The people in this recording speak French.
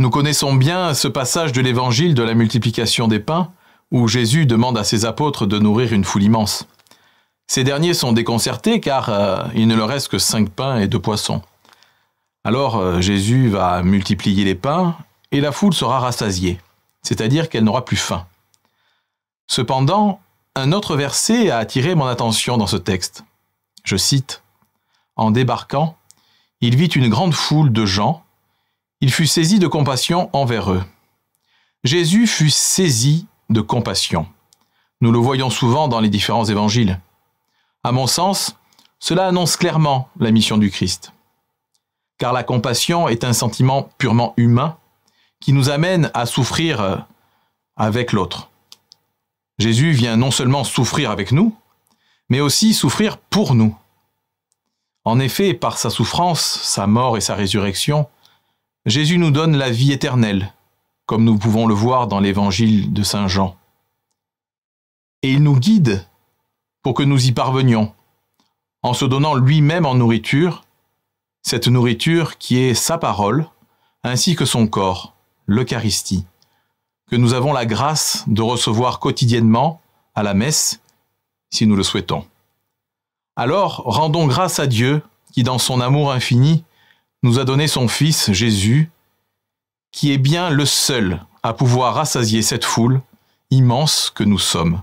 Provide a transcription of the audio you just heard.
Nous connaissons bien ce passage de l'évangile de la multiplication des pains, où Jésus demande à ses apôtres de nourrir une foule immense. Ces derniers sont déconcertés car euh, il ne leur reste que cinq pains et deux poissons. Alors euh, Jésus va multiplier les pains et la foule sera rassasiée, c'est-à-dire qu'elle n'aura plus faim. Cependant, un autre verset a attiré mon attention dans ce texte. Je cite En débarquant, il vit une grande foule de gens il fut saisi de compassion envers eux. Jésus fut saisi de compassion. Nous le voyons souvent dans les différents évangiles. À mon sens, cela annonce clairement la mission du Christ. Car la compassion est un sentiment purement humain qui nous amène à souffrir avec l'autre. Jésus vient non seulement souffrir avec nous, mais aussi souffrir pour nous. En effet, par sa souffrance, sa mort et sa résurrection, Jésus nous donne la vie éternelle, comme nous pouvons le voir dans l'évangile de Saint Jean. Et il nous guide pour que nous y parvenions, en se donnant lui-même en nourriture, cette nourriture qui est sa parole, ainsi que son corps, l'Eucharistie, que nous avons la grâce de recevoir quotidiennement à la messe, si nous le souhaitons. Alors rendons grâce à Dieu qui, dans son amour infini, nous a donné son Fils Jésus, qui est bien le seul à pouvoir rassasier cette foule immense que nous sommes.